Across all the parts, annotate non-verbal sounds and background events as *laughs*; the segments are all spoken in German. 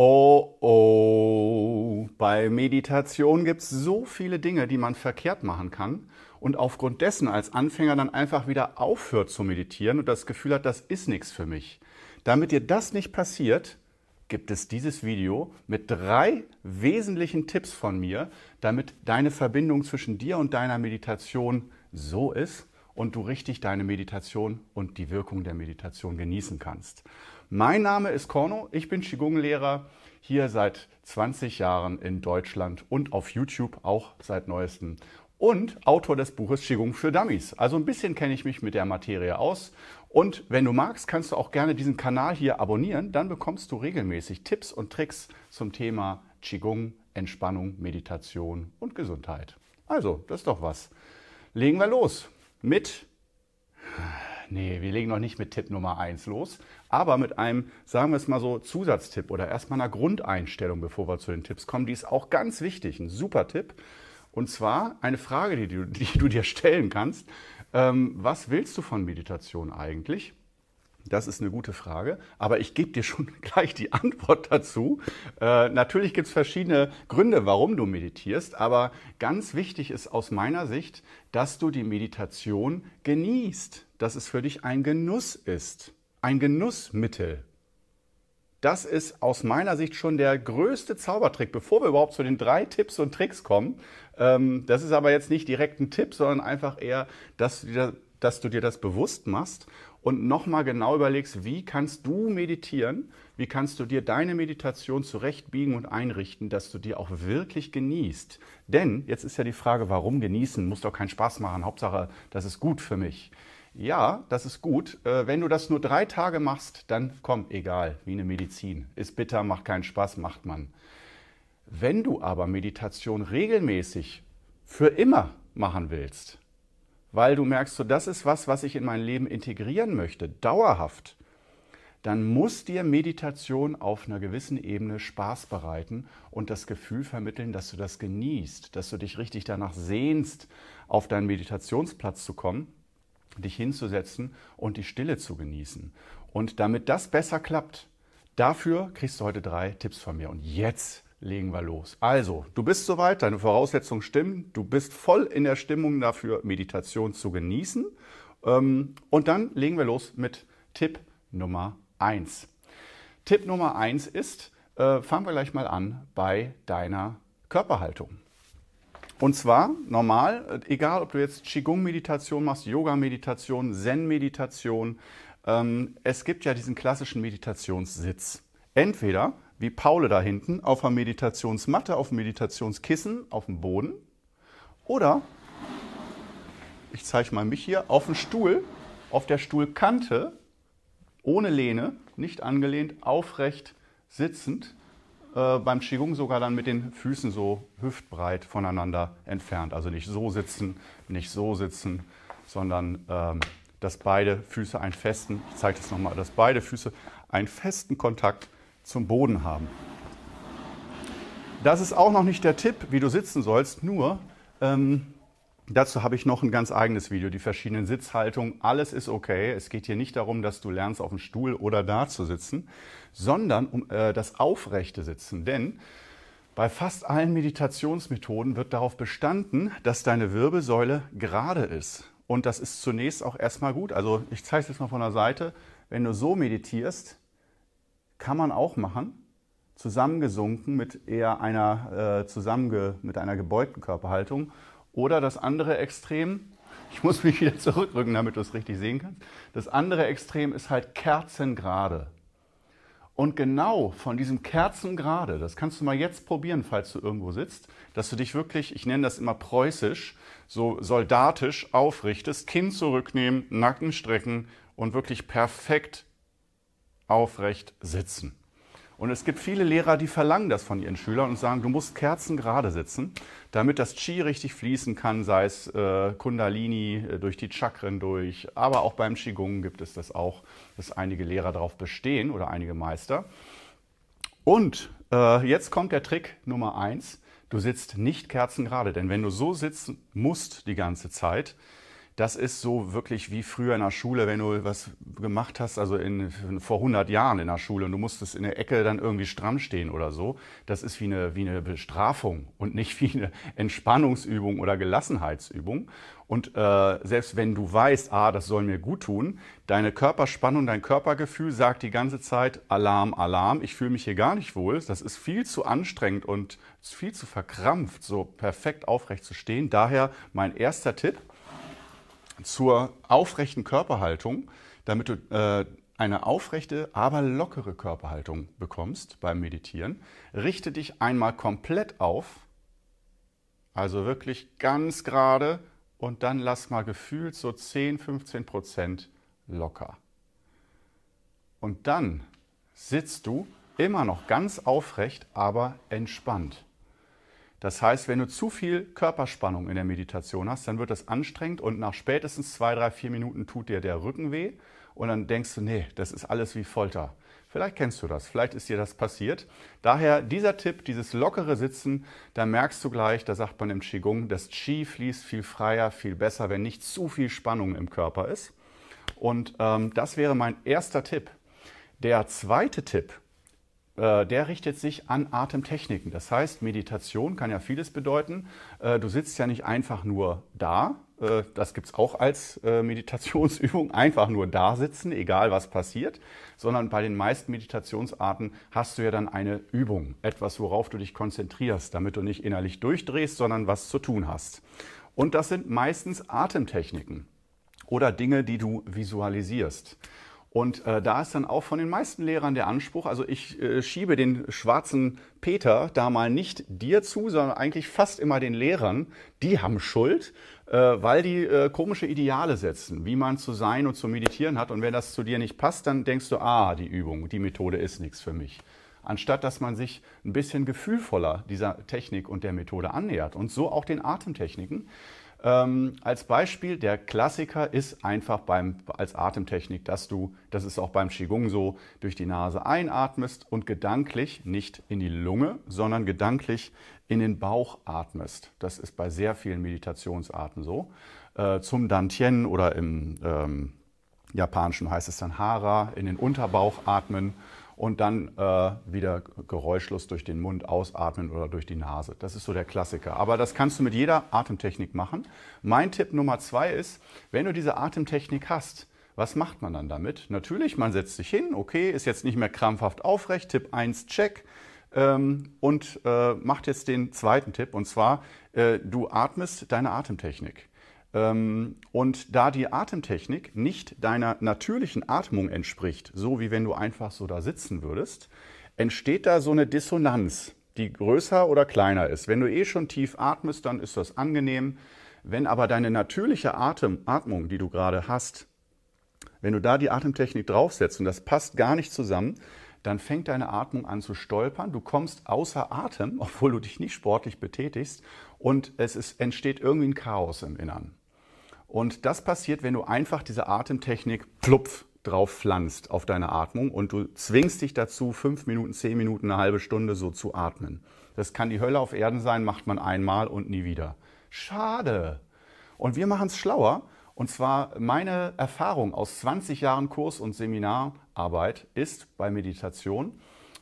Oh oh, bei Meditation gibt es so viele Dinge, die man verkehrt machen kann und aufgrund dessen als Anfänger dann einfach wieder aufhört zu meditieren und das Gefühl hat, das ist nichts für mich. Damit dir das nicht passiert, gibt es dieses Video mit drei wesentlichen Tipps von mir, damit deine Verbindung zwischen dir und deiner Meditation so ist, und du richtig deine Meditation und die Wirkung der Meditation genießen kannst. Mein Name ist Korno, ich bin Qigong-Lehrer hier seit 20 Jahren in Deutschland und auf YouTube auch seit neuestem und Autor des Buches Qigong für Dummies. Also ein bisschen kenne ich mich mit der Materie aus. Und wenn du magst, kannst du auch gerne diesen Kanal hier abonnieren. Dann bekommst du regelmäßig Tipps und Tricks zum Thema Qigong, Entspannung, Meditation und Gesundheit. Also, das ist doch was. Legen wir los mit, nee, wir legen noch nicht mit Tipp Nummer 1 los, aber mit einem, sagen wir es mal so, Zusatztipp oder erstmal einer Grundeinstellung, bevor wir zu den Tipps kommen. Die ist auch ganz wichtig, ein super Tipp. Und zwar eine Frage, die du, *laughs* die du dir stellen kannst. Ähm, was willst du von Meditation eigentlich? Das ist eine gute Frage, aber ich gebe dir schon *laughs* gleich die Antwort dazu. Äh, natürlich gibt es verschiedene Gründe, warum du meditierst, aber ganz wichtig ist aus meiner Sicht, dass du die Meditation genießt, dass es für dich ein Genuss ist, ein Genussmittel. Das ist aus meiner Sicht schon der größte Zaubertrick, bevor wir überhaupt zu den drei Tipps und Tricks kommen. Ähm, das ist aber jetzt nicht direkt ein Tipp, sondern einfach eher, dass du dir dass du dir das bewusst machst und nochmal genau überlegst, wie kannst du meditieren, wie kannst du dir deine Meditation zurechtbiegen und einrichten, dass du die auch wirklich genießt. Denn jetzt ist ja die Frage, warum genießen? Muss doch keinen Spaß machen. Hauptsache, das ist gut für mich. Ja, das ist gut. Äh, wenn du das nur drei Tage machst, dann komm, egal, wie eine Medizin. Ist bitter, macht keinen Spaß, macht man. Wenn du aber Meditation regelmäßig für immer machen willst, weil du merkst, so das ist was, was ich in mein Leben integrieren möchte, dauerhaft, dann muss dir Meditation auf einer gewissen Ebene Spaß bereiten und das Gefühl vermitteln, dass du das genießt, dass du dich richtig danach sehnst, auf deinen Meditationsplatz zu kommen, dich hinzusetzen und die Stille zu genießen. Und damit das besser klappt, dafür kriegst du heute drei Tipps von mir. Und jetzt legen wir los. Also, du bist soweit, deine Voraussetzungen stimmen, du bist voll in der Stimmung dafür, Meditation zu genießen. Ähm, und dann legen wir los mit Tipp Nummer 1. Tipp Nummer 1 ist, äh, fangen wir gleich mal an bei deiner Körperhaltung. Und zwar normal, äh, egal ob du jetzt Qigong-Meditation machst, Yoga-Meditation, Zen-Meditation, ähm, es gibt ja diesen klassischen Meditationssitz. Entweder wie Paule da hinten, auf einer Meditationsmatte, auf einem Meditationskissen, auf dem Boden. Oder, ich zeige mal mich hier, auf dem Stuhl, auf der Stuhlkante, ohne Lehne, nicht angelehnt, aufrecht sitzend, äh, beim Qigong sogar dann mit den Füßen so hüftbreit voneinander entfernt. Also nicht so sitzen, nicht so sitzen, sondern ähm, dass beide Füße einen festen, ich zeige das nochmal, dass beide Füße einen festen Kontakt zum Boden haben. Das ist auch noch nicht der Tipp, wie du sitzen sollst, nur ähm, dazu habe ich noch ein ganz eigenes Video, die verschiedenen Sitzhaltungen. Alles ist okay. Es geht hier nicht darum, dass du lernst, auf dem Stuhl oder da zu sitzen, sondern um äh, das aufrechte Sitzen. Denn bei fast allen Meditationsmethoden wird darauf bestanden, dass deine Wirbelsäule gerade ist. Und das ist zunächst auch erstmal gut. Also ich zeige es jetzt mal von der Seite. Wenn du so meditierst, kann man auch machen, zusammengesunken mit eher einer, äh, zusammenge mit einer gebeugten Körperhaltung. Oder das andere Extrem, *laughs* ich muss mich wieder zurückrücken, damit du es richtig sehen kannst. Das andere Extrem ist halt Kerzengrade. Und genau von diesem Kerzengrade, das kannst du mal jetzt probieren, falls du irgendwo sitzt, dass du dich wirklich, ich nenne das immer preußisch, so soldatisch aufrichtest, Kinn zurücknehmen, Nacken strecken und wirklich perfekt aufrecht sitzen. Und es gibt viele Lehrer, die verlangen das von ihren Schülern und sagen, du musst Kerzen gerade sitzen, damit das Qi richtig fließen kann, sei es äh, Kundalini äh, durch die Chakren durch, aber auch beim Qigong gibt es das auch, dass einige Lehrer darauf bestehen oder einige Meister. Und äh, jetzt kommt der Trick Nummer eins. Du sitzt nicht kerzengerade, denn wenn du so sitzen musst die ganze Zeit, das ist so wirklich wie früher in der Schule, wenn du was gemacht hast, also in, vor 100 Jahren in der Schule und du musstest in der Ecke dann irgendwie stramm stehen oder so. Das ist wie eine, wie eine Bestrafung und nicht wie eine Entspannungsübung oder Gelassenheitsübung. Und äh, selbst wenn du weißt, ah, das soll mir gut tun, deine Körperspannung, dein Körpergefühl sagt die ganze Zeit Alarm, Alarm, ich fühle mich hier gar nicht wohl. Das ist viel zu anstrengend und viel zu verkrampft, so perfekt aufrecht zu stehen. Daher mein erster Tipp zur aufrechten Körperhaltung, damit du äh, eine aufrechte, aber lockere Körperhaltung bekommst beim Meditieren. Richte dich einmal komplett auf, also wirklich ganz gerade und dann lass mal gefühlt so 10, 15 Prozent locker. Und dann sitzt du immer noch ganz aufrecht, aber entspannt. Das heißt, wenn du zu viel Körperspannung in der Meditation hast, dann wird das anstrengend und nach spätestens zwei, drei, vier Minuten tut dir der Rücken weh und dann denkst du, nee, das ist alles wie Folter. Vielleicht kennst du das, vielleicht ist dir das passiert. Daher dieser Tipp, dieses lockere Sitzen, da merkst du gleich, da sagt man im Qigong, das Qi fließt viel freier, viel besser, wenn nicht zu viel Spannung im Körper ist. Und ähm, das wäre mein erster Tipp. Der zweite Tipp äh, der richtet sich an Atemtechniken. Das heißt, Meditation kann ja vieles bedeuten. Äh, du sitzt ja nicht einfach nur da. Äh, das gibt's auch als Meditationsübung. *laughs* Einfach nur da sitzen, egal was passiert. Sondern bei den meisten Meditationsarten hast du ja dann eine Übung. Etwas, worauf du dich konzentrierst, damit du nicht innerlich durchdrehst, sondern was zu tun hast. Und das sind meistens Atemtechniken oder Dinge, die du visualisierst. Und äh, da ist dann auch von den meisten Lehrern der Anspruch, also ich äh, schiebe den schwarzen Peter da mal nicht dir zu, sondern eigentlich fast immer den Lehrern, die haben Schuld, äh, weil die äh, komische Ideale setzen, wie man zu sein und zu meditieren hat. Und wenn das zu dir nicht passt, dann denkst du, ah, die Übung, die Methode ist nichts für mich. Anstatt dass man sich ein bisschen gefühlvoller dieser Technik und der Methode annähert und so auch den Atemtechniken. Ähm, als Beispiel, der Klassiker ist einfach beim, als Atemtechnik, dass du, das ist auch beim Qigong so, durch die Nase einatmest und gedanklich nicht in die Lunge, sondern gedanklich in den Bauch atmest. Das ist bei sehr vielen Meditationsarten so. Äh, zum Dantien oder im ähm, Japanischen heißt es dann Hara, in den Unterbauch atmen und dann äh, wieder geräuschlos durch den Mund ausatmen oder durch die Nase. Das ist so der Klassiker. Aber das kannst du mit jeder Atemtechnik machen. Mein Tipp Nummer zwei ist, wenn du diese Atemtechnik hast, was macht man dann damit? Natürlich, man setzt sich hin, okay, ist jetzt nicht mehr krampfhaft aufrecht, Tipp 1, check. Ähm, und äh, macht jetzt den zweiten Tipp, und zwar, äh, du atmest deine Atemtechnik. Ähm, und da die Atemtechnik nicht deiner natürlichen Atmung entspricht, so wie wenn du einfach so da sitzen würdest, entsteht da so eine Dissonanz, die größer oder kleiner ist. Wenn du eh schon tief atmest, dann ist das angenehm. Wenn aber deine natürliche Atem, Atmung, die du gerade hast, wenn du da die Atemtechnik draufsetzt und das passt gar nicht zusammen, dann fängt deine Atmung an zu stolpern. Du kommst außer Atem, *laughs* obwohl du dich nicht sportlich betätigst. Und es ist, entsteht irgendwie ein Chaos im Innern. Und das passiert, wenn du einfach diese Atemtechnik plupf drauf pflanzt auf deine Atmung und du zwingst dich dazu, fünf Minuten, zehn Minuten, eine halbe Stunde so zu atmen. Das kann die Hölle auf Erden sein, macht man einmal und nie wieder. Schade. Und wir machen es schlauer. Und zwar meine Erfahrung aus 20 Jahren Kurs- und Seminararbeit ist bei Meditation,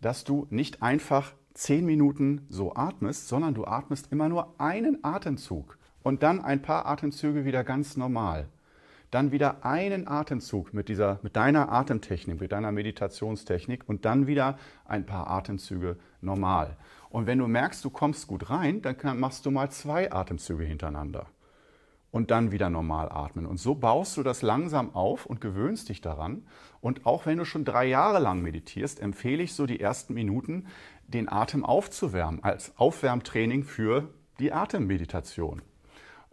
dass du nicht einfach zehn Minuten so atmest, sondern du atmest immer nur einen Atemzug und dann ein paar Atemzüge wieder ganz normal. Dann wieder einen Atemzug mit, dieser, mit deiner Atemtechnik, mit deiner Meditationstechnik und dann wieder ein paar Atemzüge normal. Und wenn du merkst, du kommst gut rein, dann kann, machst du mal zwei Atemzüge hintereinander und dann wieder normal atmen. Und so baust du das langsam auf und gewöhnst dich daran. Und auch wenn du schon drei Jahre lang meditierst, empfehle ich so die ersten Minuten, den Atem aufzuwärmen als Aufwärmtraining für die Atemmeditation.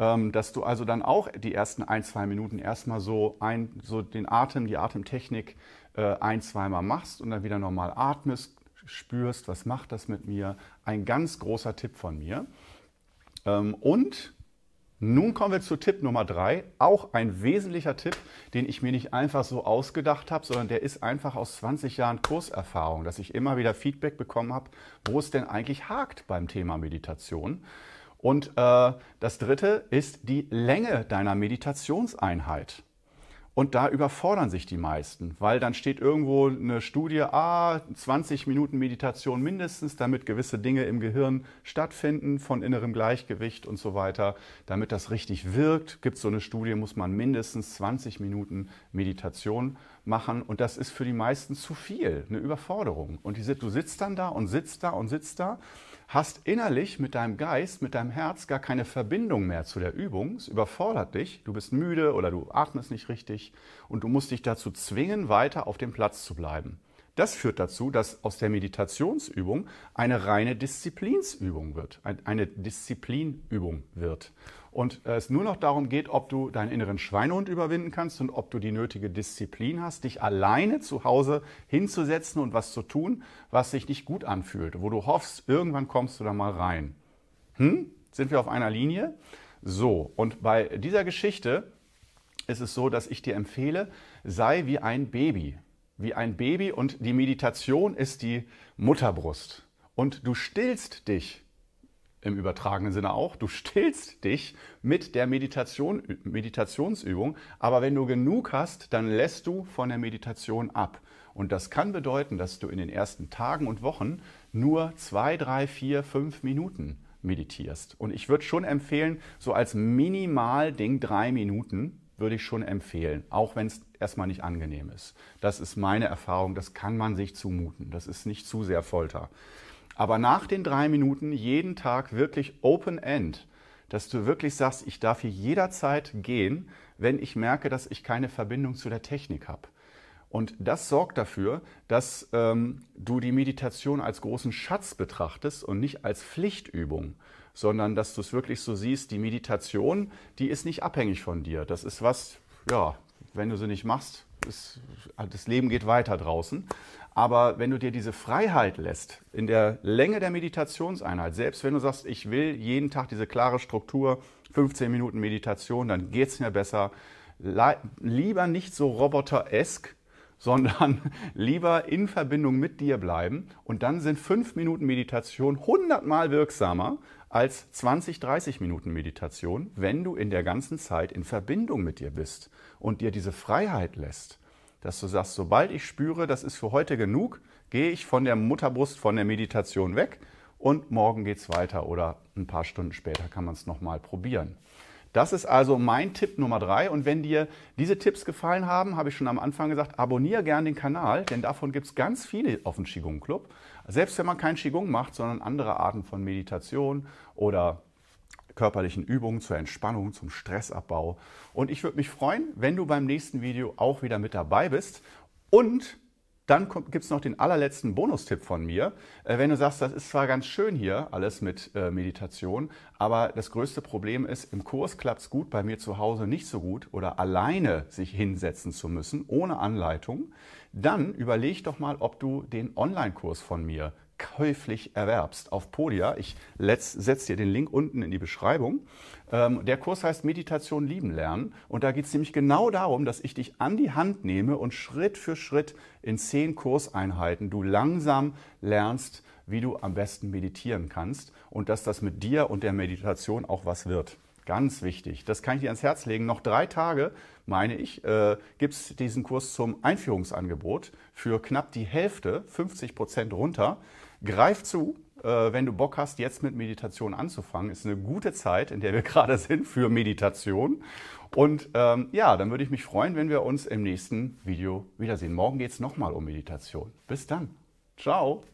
Ähm, dass du also dann auch die ersten ein, zwei Minuten erstmal so, ein, so den Atem, die Atemtechnik äh, ein, zweimal machst und dann wieder normal atmest, spürst, was macht das mit mir. Ein ganz großer Tipp von mir. Ähm, und nun kommen wir zu Tipp Nummer drei. Auch ein wesentlicher Tipp, den ich mir nicht einfach so ausgedacht habe, sondern der ist einfach aus 20 Jahren Kurserfahrung, dass ich immer wieder Feedback bekommen habe, wo es denn eigentlich hakt beim Thema Meditation. Und äh, das Dritte ist die Länge deiner Meditationseinheit. Und da überfordern sich die meisten, weil dann steht irgendwo eine Studie, ah, 20 Minuten Meditation mindestens, damit gewisse Dinge im Gehirn stattfinden, von innerem Gleichgewicht und so weiter. Damit das richtig wirkt, gibt es so eine Studie, muss man mindestens 20 Minuten Meditation machen. Und das ist für die meisten zu viel, eine Überforderung. Und die, du sitzt dann da und sitzt da und sitzt da hast innerlich mit deinem Geist, mit deinem Herz gar keine Verbindung mehr zu der Übung. Es überfordert dich, du bist müde oder du atmest nicht richtig und du musst dich dazu zwingen, weiter auf dem Platz zu bleiben. Das führt dazu, dass aus der Meditationsübung eine reine Disziplinsübung wird, eine Disziplinübung wird und äh, es nur noch darum geht, ob du deinen inneren Schweinehund überwinden kannst und ob du die nötige Disziplin hast, dich alleine zu Hause hinzusetzen und was zu tun, was sich nicht gut anfühlt, wo du hoffst, irgendwann kommst du da mal rein. Hm? Sind wir auf einer Linie? So, und bei dieser Geschichte ist es so, dass ich dir empfehle, sei wie ein Baby. Wie ein Baby und die Meditation ist die Mutterbrust. Und du stillst dich im übertragenen Sinne auch. Du stillst dich mit der Meditation, Meditationsübung, aber wenn du genug hast, dann lässt du von der Meditation ab. Und das kann bedeuten, dass du in den ersten Tagen und Wochen nur zwei, drei, vier, fünf Minuten meditierst. Und ich würde schon empfehlen, so als Minimalding drei Minuten würde ich schon empfehlen, auch wenn es erstmal nicht angenehm ist. Das ist meine Erfahrung, das kann man sich zumuten, das ist nicht zu sehr Folter. Aber nach den drei Minuten jeden Tag wirklich Open-End, dass du wirklich sagst, ich darf hier jederzeit gehen, wenn ich merke, dass ich keine Verbindung zu der Technik habe. Und das sorgt dafür, dass ähm, du die Meditation als großen Schatz betrachtest und nicht als Pflichtübung, sondern dass du es wirklich so siehst, die Meditation, die ist nicht abhängig von dir. Das ist was, ja, wenn du sie nicht machst, ist, das Leben geht weiter draußen. Aber wenn du dir diese Freiheit lässt, in der Länge der Meditationseinheit, selbst wenn du sagst, ich will jeden Tag diese klare Struktur, 15 Minuten Meditation, dann geht es mir besser. Lieber nicht so roboter roboteresk, *laughs* sondern lieber in Verbindung mit dir bleiben. Und dann sind fünf Minuten Meditation hundertmal wirksamer als 20, 30 Minuten Meditation, wenn du in der ganzen Zeit in Verbindung mit dir bist und dir diese Freiheit lässt dass du sagst, sobald ich spüre, das ist für heute genug, gehe ich von der Mutterbrust, von der Meditation weg und morgen geht es weiter oder ein paar Stunden später kann man es nochmal probieren. Das ist also mein Tipp Nummer drei. Und wenn dir diese Tipps gefallen haben, habe ich schon am Anfang gesagt, abonniere gern den Kanal, denn davon gibt es ganz viele auf dem Qigong Club. Selbst wenn man keinen Qigong macht, sondern andere Arten von Meditation oder körperlichen Übungen zur Entspannung, zum Stressabbau. Und ich würde mich freuen, wenn du beim nächsten Video auch wieder mit dabei bist. Und dann gibt es noch den allerletzten Bonustipp von mir. Äh, wenn du sagst, das ist zwar ganz schön hier, alles mit äh, Meditation, aber das größte Problem ist, im Kurs klappt es gut, bei mir zu Hause nicht so gut oder alleine sich hinsetzen zu müssen, ohne Anleitung, dann überleg doch mal, ob du den Online-Kurs von mir käuflich erwerbst auf Podia. Ich setze dir den Link unten in die Beschreibung. Ähm, der Kurs heißt Meditation lieben lernen und da geht es nämlich genau darum, dass ich dich an die Hand nehme und Schritt für Schritt in zehn Kurseinheiten du langsam lernst, wie du am besten meditieren kannst und dass das mit dir und der Meditation auch was wird. Ganz wichtig. Das kann ich dir ans Herz legen. Noch drei Tage, meine ich, äh, gibt es diesen Kurs zum Einführungsangebot für knapp die Hälfte, 50 Prozent runter. Greif zu, äh, wenn du Bock hast, jetzt mit Meditation anzufangen, ist eine gute Zeit, in der wir *laughs* gerade sind für Meditation. Und ähm, ja, dann würde ich mich freuen, wenn wir uns im nächsten Video wiedersehen. Morgen geht es nochmal um Meditation. Bis dann. Ciao.